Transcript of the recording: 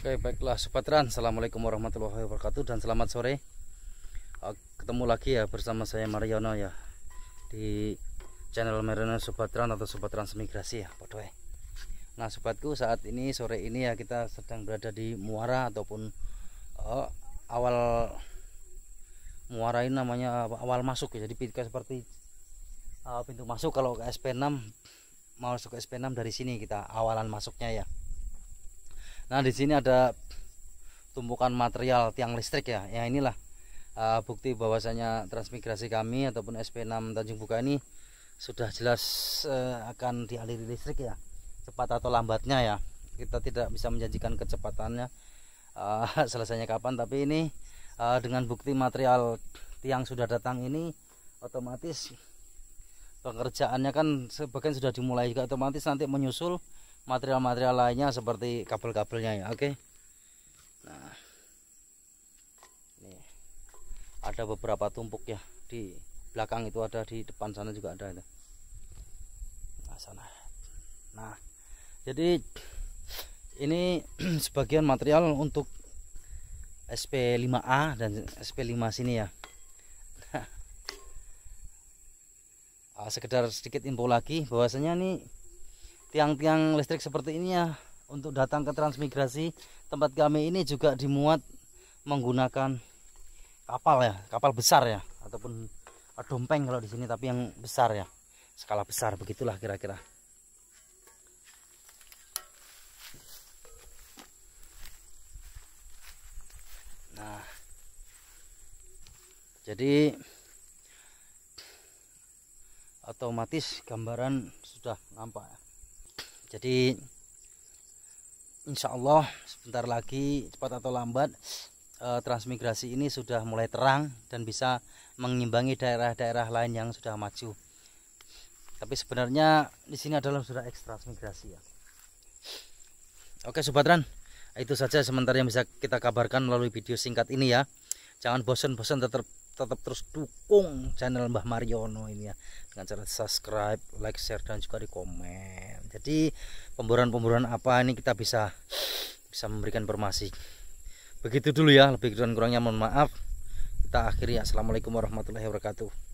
Oke baiklah Sobat Ran Assalamualaikum warahmatullahi wabarakatuh dan selamat sore eh, Ketemu lagi ya bersama saya Mariono ya Di channel Mariono Sobat Ran atau Sobat Transmigrasi ya Podoy. Ya. Nah sobatku saat ini sore ini ya kita sedang berada di muara ataupun uh, awal muara ini namanya awal masuk ya Jadi pintu seperti uh, pintu masuk kalau ke SP6 mau masuk ke SP6 dari sini kita awalan masuknya ya Nah di sini ada tumpukan material tiang listrik ya. Ya inilah uh, bukti bahwasanya transmigrasi kami ataupun SP6 Tanjung Buka ini sudah jelas uh, akan dialiri listrik ya. Cepat atau lambatnya ya. Kita tidak bisa menjanjikan kecepatannya uh, selesainya kapan tapi ini uh, dengan bukti material tiang sudah datang ini otomatis pengerjaannya kan sebagian sudah dimulai juga otomatis nanti menyusul material-material lainnya seperti kabel-kabelnya ya oke nah ini ada beberapa tumpuk ya di belakang itu ada di depan sana juga ada itu nah sana nah jadi ini sebagian material untuk SP5A dan SP5 sini ya nah, ah, sekedar sedikit info lagi bahwasanya nih tiang-tiang listrik seperti ini ya untuk datang ke transmigrasi tempat kami ini juga dimuat menggunakan kapal ya kapal besar ya ataupun eh, dompeng kalau di sini tapi yang besar ya skala besar begitulah kira-kira nah jadi otomatis gambaran sudah nampak ya jadi insya Allah sebentar lagi cepat atau lambat eh, transmigrasi ini sudah mulai terang dan bisa mengimbangi daerah-daerah lain yang sudah maju tapi sebenarnya di sini adalah sudah ekstransmigrasi ya oke sobatran itu saja sementara yang bisa kita kabarkan melalui video singkat ini ya jangan bosan-bosan tetap tetap terus dukung channel Mbah Mariono ini ya dengan cara subscribe, like, share dan juga di komen. Jadi pemburuan-pemburuan apa ini kita bisa bisa memberikan informasi. Begitu dulu ya, lebih kurang kurangnya mohon maaf. Kita akhiri. ya Assalamualaikum warahmatullahi wabarakatuh.